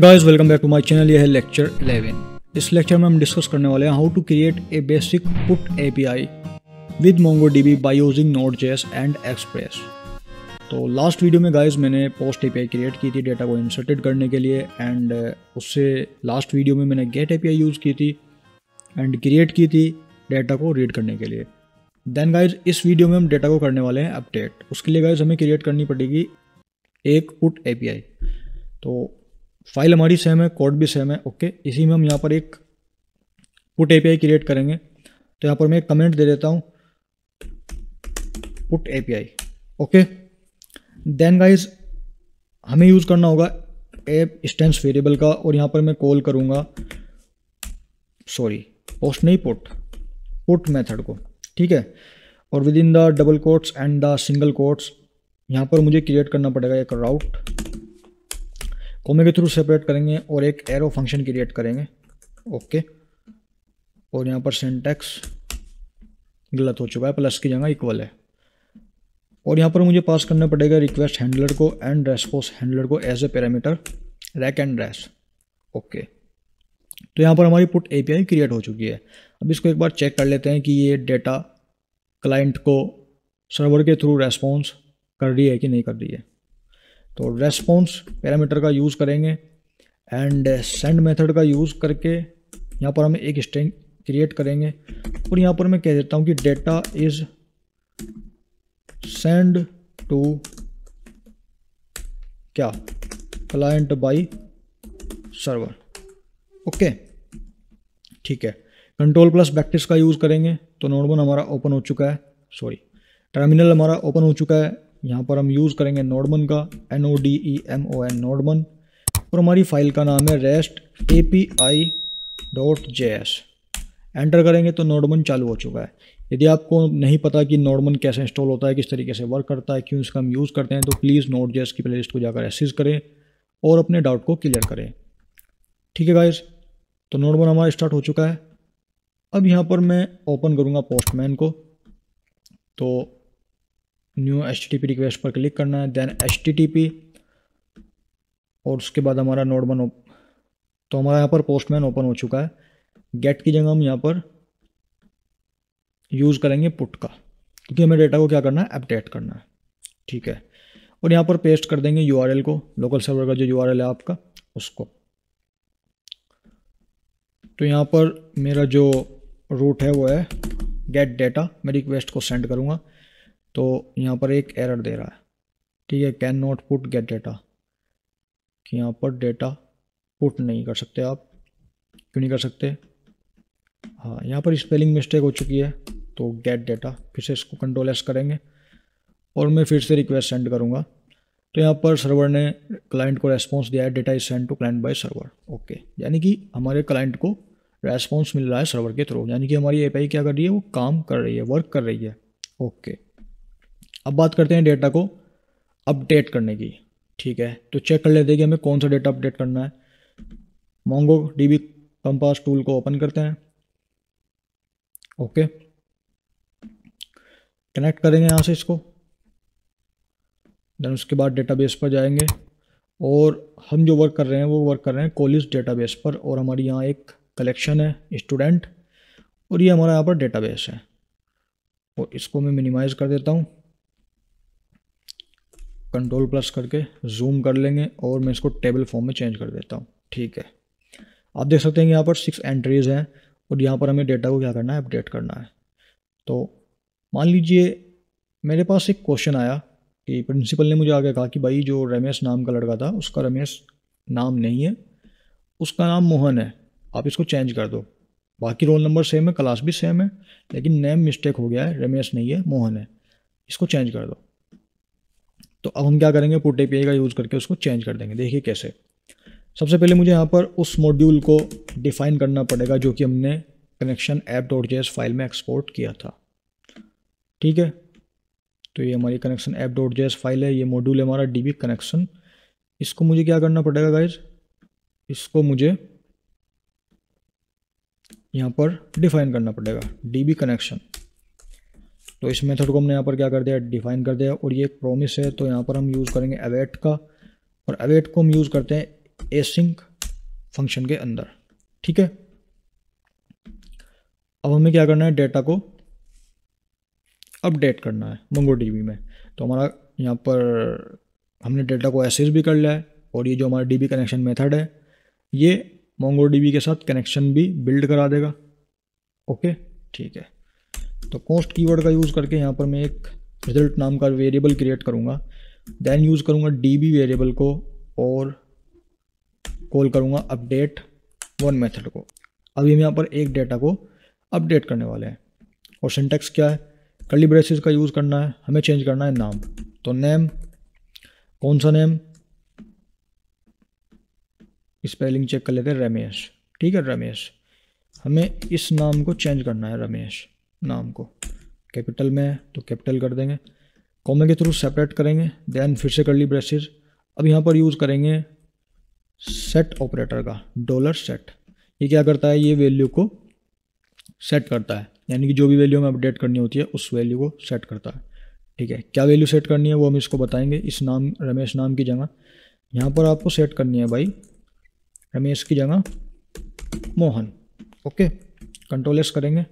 guys welcome back to my channel ये है lecture 11 इस लेक्चर में हम डिस्कस करने वाले हैं how to create a basic put API with MongoDB by using JS and express तो लास्ट वीडियो में गाइस मैंने पोस्ट एपीआई क्रिएट की थी डेटा को इंसर्टेड करने के लिए एंड uh, उससे लास्ट वीडियो में मैंने गेट ए यूज़ की थी एंड क्रिएट की थी डेटा को रीड करने के लिए देन गाइज इस वीडियो में हम डेटा को करने वाले हैं अपडेट उसके लिए गाइज हमें क्रिएट करनी पड़ेगी एक पुट ए तो फाइल हमारी सेम है कोड भी सेम है ओके इसी में हम यहाँ पर एक पुट एपीआई क्रिएट करेंगे तो यहाँ पर मैं एक कमेंट दे देता हूँ put API okay then guys हमें यूज़ करना होगा एप स्टेंस वेरिएबल का और यहाँ पर मैं कॉल करूँगा सॉरी पोस्ट नहीं पुट पुट मेथड को ठीक है और within the double quotes and the single quotes यहाँ पर मुझे क्रिएट करना पड़ेगा एक राउट कोमे के थ्रू सेपरेट करेंगे और एक एरो फंक्शन क्रिएट करेंगे ओके और यहाँ पर सेंटेक्स गलत हो चुका है प्लस की जगह इक्वल है और यहाँ पर मुझे पास करना पड़ेगा रिक्वेस्ट हैंडलर को एंड रेस्पोस हैंडलर को as a parameter req and res okay तो यहाँ पर हमारी पुट एपीआई क्रिएट हो चुकी है अब इसको एक बार चेक कर लेते हैं कि ये डेटा क्लाइंट को सर्वर के थ्रू रेस्पॉन्स कर रही है कि नहीं कर रही है तो रेस्पॉन्स पैरामीटर का यूज़ करेंगे एंड सेंड मेथड का यूज़ करके यहाँ पर हम एक स्ट्रिंग क्रिएट करेंगे और यहाँ पर मैं कह देता हूँ कि डेटा इज़ सेंड टू क्या क्लाइंट बाई सर्वर ओके ठीक है कंट्रोल प्लस बैक्टिस का यूज़ करेंगे तो नोटबन हमारा ओपन हो चुका है सॉरी टर्मिनल हमारा ओपन हो चुका है यहाँ पर हम यूज़ करेंगे नोडमन का N O D E M O N nodemon और हमारी फाइल का नाम है rest A P I dot J S enter करेंगे तो नोडमन चालू हो चुका है यदि आपको नहीं पता कि नोडमन कैसे इंस्टॉल होता है किस तरीके से वर्क करता है क्यों इसका हम यूज़ करते हैं तो प्लीज़ नोट जेस की प्ले लिस्ट को जाकर एसिस करें और अपने डाउट को क्लियर करें ठीक है गाइज तो नोडमन हमारा स्टार्ट हो चुका है अब यहाँ पर मैं ओपन करूँगा पोस्टमैन को तो new H T P request पर क्लिक करना है then H T T P और उसके बाद हमारा नोड बन तो हमारा यहाँ पर पोस्टमैन ओपन हो चुका है गेट की जगह हम यहाँ पर यूज़ करेंगे पुट का क्योंकि हमें डेटा को क्या करना है अपडेट करना है ठीक है और यहाँ पर पेस्ट कर देंगे यू को लोकल सर्वर का जो यू है आपका उसको तो यहाँ पर मेरा जो रूट है वो है गेट डेटा मैं रिक्वेस्ट को सेंड करूँगा तो यहाँ पर एक एरर दे रहा है ठीक है cannot put get data कि यहाँ पर डेटा पुट नहीं कर सकते आप क्यों नहीं कर सकते हाँ यहाँ पर स्पेलिंग मिस्टेक हो चुकी है तो गेट डेटा फिर से इसको कंट्रोल एस करेंगे और मैं फिर से रिक्वेस्ट सेंड करूँगा तो यहाँ पर सर्वर ने क्लाइंट को रेस्पॉन्स दिया है data is send to client by server okay यानी कि हमारे क्लाइंट को रेस्पॉन्स मिल रहा है सर्वर के थ्रू यानी कि हमारी एपीआई क्या कर रही है वो काम कर रही है वर्क कर रही है ओके अब बात करते हैं डेटा को अपडेट करने की ठीक है तो चेक कर लेते हैं कि हमें कौन सा डेटा अपडेट करना है मोंगो डी कंपास टूल को ओपन करते हैं ओके कनेक्ट करेंगे यहाँ से इसको देन उसके बाद डेटाबेस पर जाएंगे और हम जो वर्क कर रहे हैं वो वर्क कर रहे हैं कॉलेज डेटाबेस पर और हमारी यहाँ एक कलेक्शन है स्टूडेंट और ये हमारा यहाँ पर डेटाबेस है और इसको मैं मिनिमाइज़ कर देता हूँ कंट्रोल प्लस करके जूम कर लेंगे और मैं इसको टेबल फॉर्म में चेंज कर देता हूँ ठीक है आप देख सकते हैं यहाँ पर सिक्स एंट्रीज़ हैं और यहाँ पर हमें डेटा को क्या करना है अपडेट करना है तो मान लीजिए मेरे पास एक क्वेश्चन आया कि प्रिंसिपल ने मुझे आगे कहा कि भाई जो रमेश नाम का लड़का था उसका रमेश नाम नहीं है उसका नाम मोहन है आप इसको चेंज कर दो बाकी रोल नंबर सेम है क्लास भी सेम है लेकिन नेम मिस्टेक हो गया है रमेश नहीं है मोहन है इसको चेंज कर दो तो अब हम क्या करेंगे पुट ए का यूज़ करके उसको चेंज कर देंगे देखिए कैसे सबसे पहले मुझे यहाँ पर उस मॉड्यूल को डिफाइन करना पड़ेगा जो कि हमने connection app dot J file में एक्सपोर्ट किया था ठीक है तो ये हमारी connection app dot J file है ये मॉड्यूल है हमारा डी कनेक्शन इसको मुझे क्या करना पड़ेगा गाइज इसको मुझे यहाँ पर डिफाइन करना पड़ेगा डी कनेक्शन तो इस मेथड को हमने यहाँ पर क्या कर दिया डिफाइन कर दिया और ये एक प्रोमिस है तो यहाँ पर हम यूज़ करेंगे अवेट का और अवेट को हम यूज़ करते हैं एसिंक फंक्शन के अंदर ठीक है अब हमें क्या करना है डेटा को अपडेट करना है मंगो डीबी में तो हमारा यहाँ पर हमने डेटा को एसेस भी कर लिया है और ये जो हमारा डीबी कनेक्शन मेथड है ये मोंगो डीबी के साथ कनेक्शन भी बिल्ड करा देगा ओके ठीक है तो कॉस्ट कीवर्ड का यूज़ करके यहाँ पर मैं एक रिजल्ट नाम का वेरिएबल क्रिएट करूँगा देन यूज़ करूँगा डी बी वेरिएबल को और कॉल करूँगा अपडेट वन मेथड को अभी हम यहाँ पर एक डेटा को अपडेट करने वाले हैं और सिंटेक्स क्या है कली ब्रेसिस का यूज़ करना है हमें चेंज करना है नाम तो नेम कौन सा नेम स्पेलिंग चेक कर लेते हैं रमेश ठीक है रमेश हमें इस नाम को चेंज करना है रमेश नाम को कैपिटल में है तो कैपिटल कर देंगे कॉमे के थ्रू सेपरेट करेंगे देन फिर से कर ली ब्रशेज अब यहाँ पर यूज़ करेंगे सेट ऑपरेटर का डॉलर सेट ये क्या करता है ये वैल्यू को सेट करता है यानी कि जो भी वैल्यू हमें अपडेट करनी होती है उस वैल्यू को सेट करता है ठीक है क्या वैल्यू सेट करनी है वो हम इसको बताएंगे इस नाम रमेश नाम की जगह यहाँ पर आपको सेट करनी है भाई रमेश की जगह मोहन ओके कंट्रोल एस करेंगे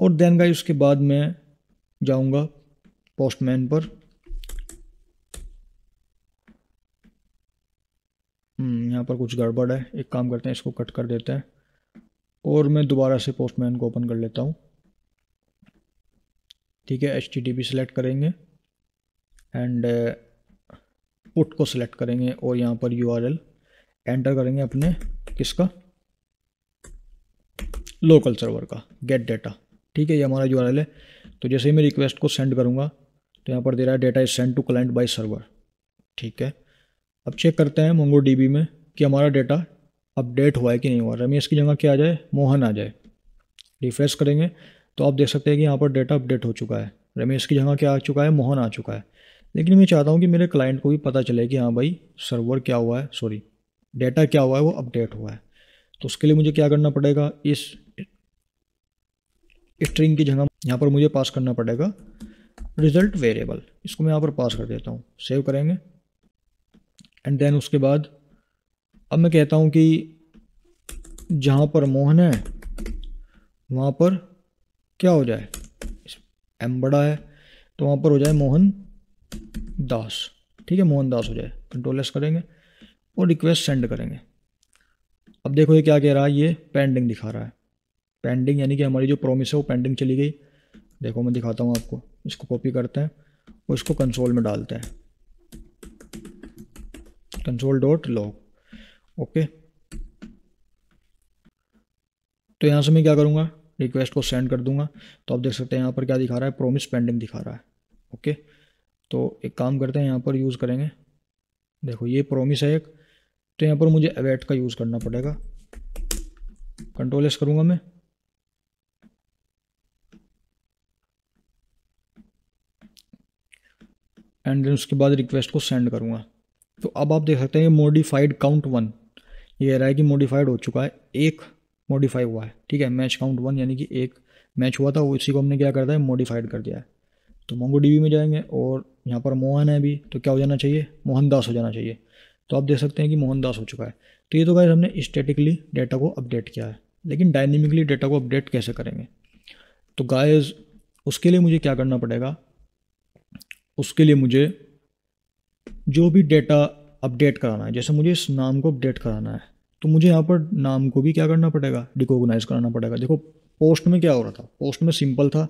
और देन गाइस उसके बाद मैं जाऊंगा पोस्टमैन पर हम्म, यहाँ पर कुछ गड़बड़ है एक काम करते हैं इसको कट कर देते हैं और मैं दोबारा से पोस्टमैन को ओपन कर लेता हूँ ठीक है एच टी सिलेक्ट करेंगे एंड पुट uh, को सिलेक्ट करेंगे और यहाँ पर यू एंटर करेंगे अपने किसका लोकल सर्वर का गेट डेटा ठीक है ये हमारा यू है तो जैसे ही मैं रिक्वेस्ट को सेंड करूँगा तो यहाँ पर दे रहा है data is send to client by server ठीक है अब चेक करते हैं मोंगो डीबी में कि हमारा डेटा अपडेट हुआ है कि नहीं हुआ रमेश की जगह क्या आ जाए मोहन आ जाए रिफ्रेश करेंगे तो आप देख सकते हैं कि यहाँ पर डेटा अपडेट हो चुका है रमेश की जगह क्या आ चुका है मोहन आ चुका है लेकिन मैं चाहता हूँ कि मेरे क्लाइंट को भी पता चले कि हाँ भाई सर्वर क्या हुआ है सॉरी डेटा क्या हुआ है वो अपडेट हुआ है तो उसके लिए मुझे क्या करना पड़ेगा इस स्ट्रिंग की जगह यहाँ पर मुझे पास करना पड़ेगा रिजल्ट वेरिएबल इसको मैं यहाँ पर पास कर देता हूँ सेव करेंगे एंड देन उसके बाद अब मैं कहता हूँ कि जहाँ पर मोहन है वहाँ पर क्या हो जाए एम बड़ा है तो वहाँ पर हो जाए मोहन दास ठीक है मोहन दास हो जाए कंट्रोल एस करेंगे और रिक्वेस्ट सेंड करेंगे अब देखो ये क्या कह रहा है ये पेंडिंग दिखा रहा है पेंडिंग यानी कि हमारी जो प्रोमिस है वो पेंडिंग चली गई देखो मैं दिखाता हूँ आपको इसको कॉपी करते हैं और इसको कंसोल में डालते हैं कंसोल डॉट लॉग ओके तो यहाँ से मैं क्या करूँगा रिक्वेस्ट को सेंड कर दूंगा तो आप देख सकते हैं यहाँ पर क्या दिखा रहा है प्रोमिस पेंडिंग दिखा रहा है ओके तो एक काम करते हैं यहाँ पर यूज़ करेंगे देखो ये प्रोमिस है एक तो यहाँ पर मुझे अवेट का यूज़ करना पड़ेगा कंट्रोल एस करूँगा मैं एंड देन उसके बाद रिक्वेस्ट को सेंड करूँगा तो अब आप देख सकते हैं ये मोडिफाइड काउंट वन ये कह रहा है कि मोडिफाइड हो चुका है एक मोडिफाई हुआ है ठीक है मैच काउंट वन यानी कि एक मैच हुआ था उसी को हमने क्या करता है मॉडिफाइड कर दिया है तो मोंगो डी में जाएंगे और यहाँ पर मोहन है अभी तो क्या हो जाना चाहिए मोहनदास हो जाना चाहिए तो आप देख सकते हैं कि मोहनदास हो चुका है तो ये तो गाइज हमने स्टेटिकली डेटा को अपडेट किया है लेकिन डायनेमिकली डेटा को अपडेट कैसे करेंगे तो गाइज उसके लिए मुझे क्या करना पड़ेगा उसके लिए मुझे जो भी डेटा अपडेट कराना है जैसे मुझे इस नाम को अपडेट कराना है तो मुझे यहाँ पर नाम को भी क्या करना पड़ेगा रिकोगनाइज़ कराना पड़ेगा देखो पोस्ट में क्या हो रहा था पोस्ट में सिंपल था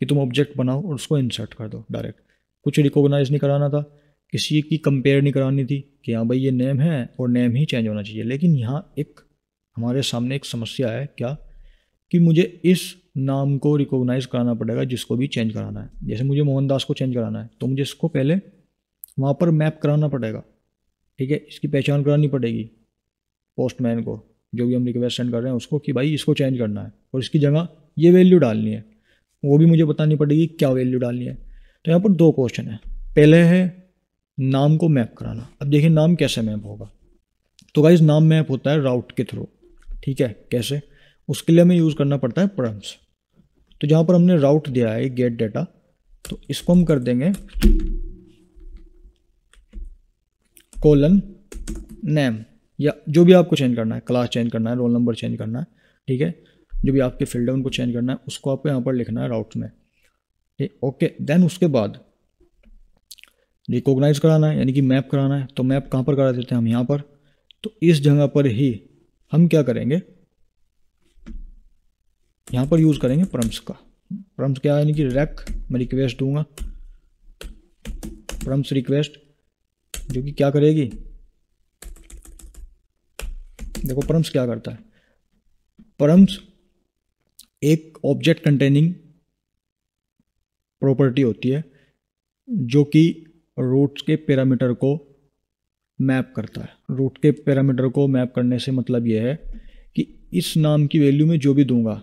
कि तुम ऑब्जेक्ट बनाओ और उसको इंसर्ट कर दो डायरेक्ट कुछ रिकोगनाइज़ नहीं कराना था किसी की कंपेयर नहीं करानी थी कि हाँ भाई ये नेम है और नेम ही चेंज होना चाहिए लेकिन यहाँ एक हमारे सामने एक समस्या है क्या कि मुझे इस नाम को रिकॉग्नाइज कराना पड़ेगा जिसको भी चेंज कराना है जैसे मुझे मोहनदास को चेंज कराना है तो मुझे इसको पहले वहाँ पर मैप कराना पड़ेगा ठीक है इसकी पहचान करानी पड़ेगी पोस्टमैन को जो भी हम रिक्वेस्ट सेंड कर रहे हैं उसको कि भाई इसको चेंज करना है और इसकी जगह ये वैल्यू डालनी है वो भी मुझे बतानी पड़ेगी क्या वैल्यू डालनी है तो यहाँ पर दो क्वेश्चन है पहले है नाम को मैप कराना अब देखिए नाम कैसे मैप होगा तो गाइज नाम मैप होता है राउट के थ्रू ठीक है कैसे उसके लिए हमें यूज़ करना पड़ता है प्रम्स तो जहाँ पर हमने राउट दिया है गेट डेटा तो इसको हम कर देंगे कोलन नेम या जो भी आपको चेंज करना है क्लास चेंज करना है रोल नंबर चेंज करना है ठीक है जो भी आपके फील्ड है उनको चेंज करना है उसको आपको यहाँ पर लिखना है राउट में ठीक ओके देन उसके बाद रिकॉग्नाइज कराना है यानी कि मैप कराना है तो मैप कहाँ पर करा देते हैं हम यहाँ पर तो इस जगह पर ही हम क्या करेंगे यहाँ पर यूज़ करेंगे प्रम्स का प्रम्स क्या यानी कि रैक मैं रिक्वेस्ट दूंगा प्रम्स रिक्वेस्ट जो कि क्या करेगी देखो प्रम्स क्या करता है प्रम्स एक ऑब्जेक्ट कंटेनिंग प्रॉपर्टी होती है जो कि रूट्स के पैरामीटर को मैप करता है रूट के पैरामीटर को मैप करने से मतलब यह है कि इस नाम की वैल्यू में जो भी दूंगा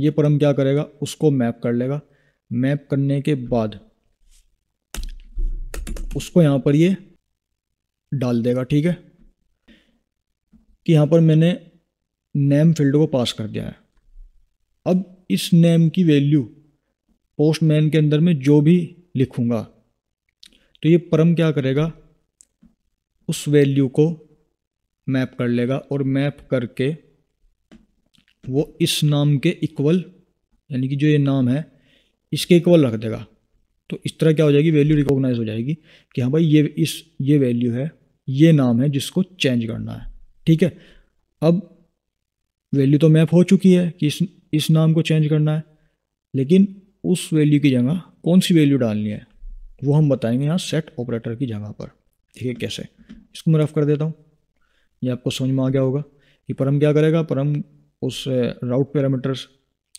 ये परम क्या करेगा उसको मैप कर लेगा मैप करने के बाद उसको यहाँ पर ये डाल देगा ठीक है कि यहाँ पर मैंने नेम फील्ड को पास कर दिया है अब इस नेम की वैल्यू पोस्टमैन के अंदर में जो भी लिखूँगा तो ये परम क्या करेगा उस वैल्यू को मैप कर लेगा और मैप करके वो इस नाम के इक्वल यानी कि जो ये नाम है इसके इक्वल रख देगा तो इस तरह क्या हो जाएगी वैल्यू रिकॉग्नाइज हो जाएगी कि हाँ भाई ये इस ये वैल्यू है ये नाम है जिसको चेंज करना है ठीक है अब वैल्यू तो मैप हो चुकी है कि इस इस नाम को चेंज करना है लेकिन उस वैल्यू की जगह कौन सी वैल्यू डालनी है वो हम बताएंगे यहाँ सेट ऑपरेटर की जगह पर ठीक है कैसे इसको मैं रफ कर देता हूँ ये आपको समझ में आ गया होगा कि परम क्या करेगा परम उस राउट पैरामीटर्स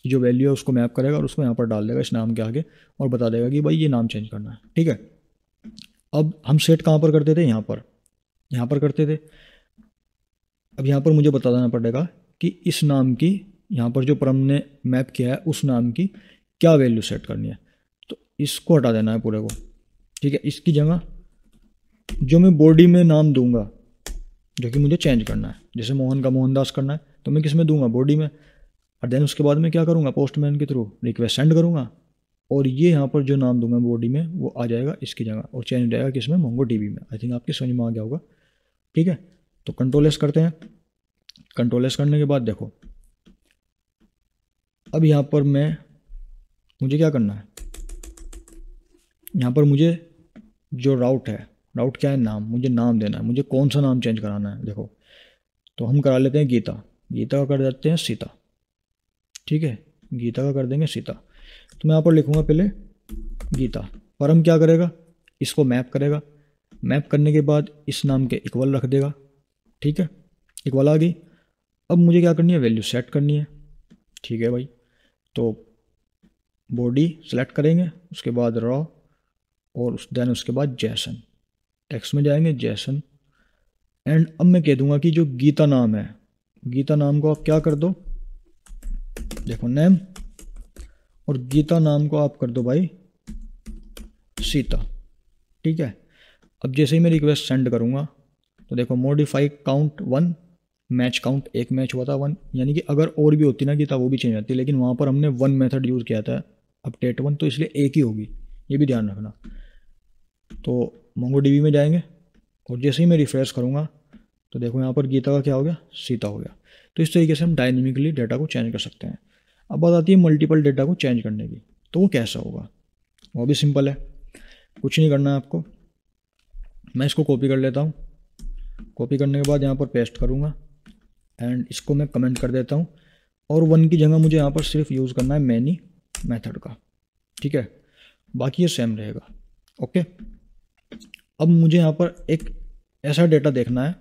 की जो वैल्यू है उसको मैप करेगा और उसको यहाँ पर डाल देगा इस नाम के आगे और बता देगा कि भाई ये नाम चेंज करना है ठीक है अब हम सेट कहाँ पर करते थे यहाँ पर यहाँ पर करते थे अब यहाँ पर मुझे बता देना पड़ेगा कि इस नाम की यहाँ पर जो परम ने मैप किया है उस नाम की क्या वैल्यू सेट करनी है तो इसको हटा देना है पूरे को ठीक है इसकी जगह जो मैं बॉडी में नाम दूंगा जो कि मुझे चेंज करना है जैसे मोहन का मोहनदास करना है तो मैं किस में दूंगा बॉडी में और देन उसके बाद मैं क्या करूँगा पोस्टमैन के थ्रू रिक्वेस्ट सेंड करूँगा और ये यहाँ पर जो नाम दूंगा बॉडी में वो आ जाएगा इसकी जगह और चेंज हो जाएगा किस में मोंगो टी में आई थिंक आपके समझ में आ गया होगा ठीक है तो कंट्रोल एस करते हैं कंट्रोल एस करने के बाद देखो अब यहाँ पर मैं मुझे क्या करना है यहाँ पर मुझे जो राउट है राउट क्या है नाम मुझे नाम देना है मुझे कौन सा नाम चेंज कराना है देखो तो हम करा लेते हैं गीता गीता का कर देते हैं सीता ठीक है गीता का कर देंगे सीता तो मैं यहाँ पर लिखूँगा पहले गीता परम क्या करेगा इसको मैप करेगा मैप करने के बाद इस नाम के इक्वल रख देगा ठीक है इक्वल आ गई अब मुझे क्या करनी है वैल्यू सेट करनी है ठीक है भाई तो बॉडी सेलेक्ट करेंगे उसके बाद रॉ और उस देन उसके बाद जैसन टेक्स्ट में जाएंगे जैसन एंड अब मैं कह दूंगा कि जो गीता नाम है गीता नाम को आप क्या कर दो देखो नेम और गीता नाम को आप कर दो भाई सीता ठीक है अब जैसे ही मैं रिक्वेस्ट सेंड करूँगा तो देखो modify count one match count एक मैच हुआ था वन यानी कि अगर और भी होती ना गीता वो भी चेंज आती लेकिन वहाँ पर हमने वन मेथड यूज़ किया था अपडेट वन तो इसलिए एक ही होगी ये भी ध्यान रखना तो मोंगो में जाएंगे और जैसे ही मैं रिफ्रेश करूँगा तो देखो यहाँ पर गीता का क्या हो गया सीता हो गया तो इस तरीके से हम डायनेमिकली डेटा को चेंज कर सकते हैं अब बात आती है मल्टीपल डेटा को चेंज करने की तो वो कैसा होगा वो भी सिंपल है कुछ नहीं करना है आपको मैं इसको कॉपी कर लेता हूँ कॉपी करने के बाद यहाँ पर पेस्ट करूँगा एंड इसको मैं कमेंट कर देता हूँ और वन की जगह मुझे यहाँ पर सिर्फ यूज़ करना है मैनी मेथड का ठीक है बाकी ये सेम रहेगा ओके अब मुझे यहाँ पर एक ऐसा डेटा देखना है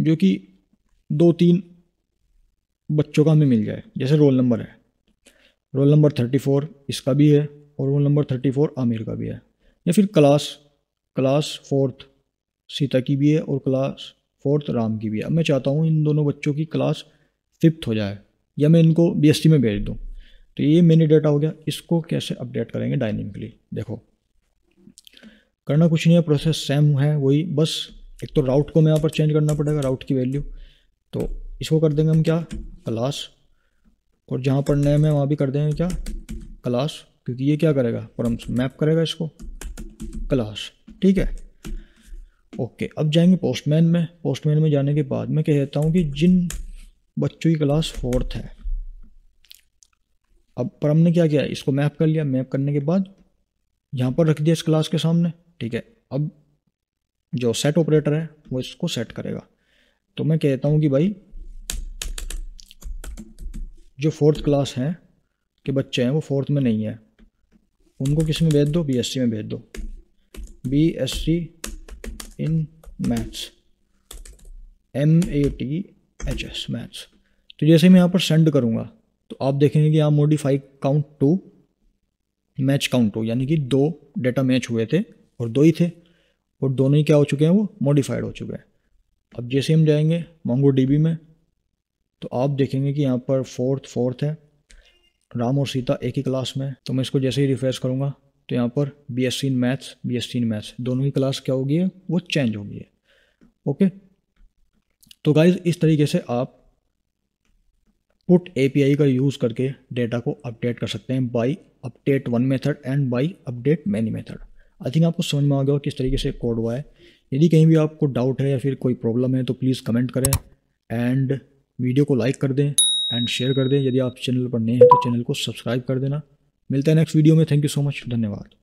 जो कि दो तीन बच्चों का हमें मिल जाए जैसे रोल नंबर है रोल नंबर थर्टी फोर इसका भी है और roll number thirty four Aamir का भी है या फिर क्लास क्लास फोर्थ सीता की भी है और क्लास फोर्थ राम की भी है अब मैं चाहता हूँ इन दोनों बच्चों की क्लास फिफ्थ हो जाए या मैं इनको बी में भेज दूँ तो ये मेन डेटा हो गया इसको कैसे अपडेट करेंगे लिए देखो करना कुछ नहीं है प्रोसेस सेम है वही बस एक तो राउट को हमें यहाँ पर चेंज करना पड़ेगा राउट की वैल्यू तो इसको कर देंगे हम क्या क्लास और जहाँ पर नेम है वहाँ भी कर देंगे क्या क्लास क्योंकि ये क्या करेगा हम मैप करेगा इसको क्लास ठीक है ओके अब जाएंगे पोस्टमैन में पोस्टमैन में जाने के बाद मैं कहता हूँ कि जिन बच्चों की क्लास फोर्थ है अब पर हमने क्या किया इसको मैप कर लिया मैप करने के बाद यहाँ पर रख दिया इस क्लास के सामने ठीक है अब जो सेट ऑपरेटर है वो इसको सेट करेगा तो मैं कहता हूँ कि भाई जो फोर्थ क्लास हैं के बच्चे हैं वो फोर्थ में नहीं है उनको किस में भेज दो बीएससी में भेज दो BSc in maths M A T H S maths तो जैसे मैं यहाँ पर सेंड करूँगा तो आप देखेंगे कि यहाँ modify count two match count two यानी कि दो डेटा मैच हुए थे और दो ही थे और दोनों ही क्या हो चुके हैं वो मॉडिफाइड हो चुके हैं अब जैसे हम जाएंगे मंगो डीबी में तो आप देखेंगे कि यहाँ पर फोर्थ फोर्थ है राम और सीता एक ही क्लास में तो मैं इसको जैसे ही रिफ्रेश करूँगा तो यहाँ पर B S C in maths B S C in maths दोनों की क्लास क्या होगी है वो चेंज होगी है ओके तो गाइज इस तरीके से आप पुट एपीआई का यूज़ करके डेटा को अपडेट कर सकते हैं by update one method and by update many method I think आपको समझ में आ गया हो किस तरीके से कोड हुआ है यदि कहीं भी आपको डाउट है या फिर कोई प्रॉब्लम है तो प्लीज़ कमेंट करें एंड वीडियो को लाइक कर दें एंड शेयर कर दें यदि आप चैनल पर नए हैं तो चैनल को सब्सक्राइब कर देना मिलता है नेक्स्ट वीडियो में थैंक यू सो मच धन्यवाद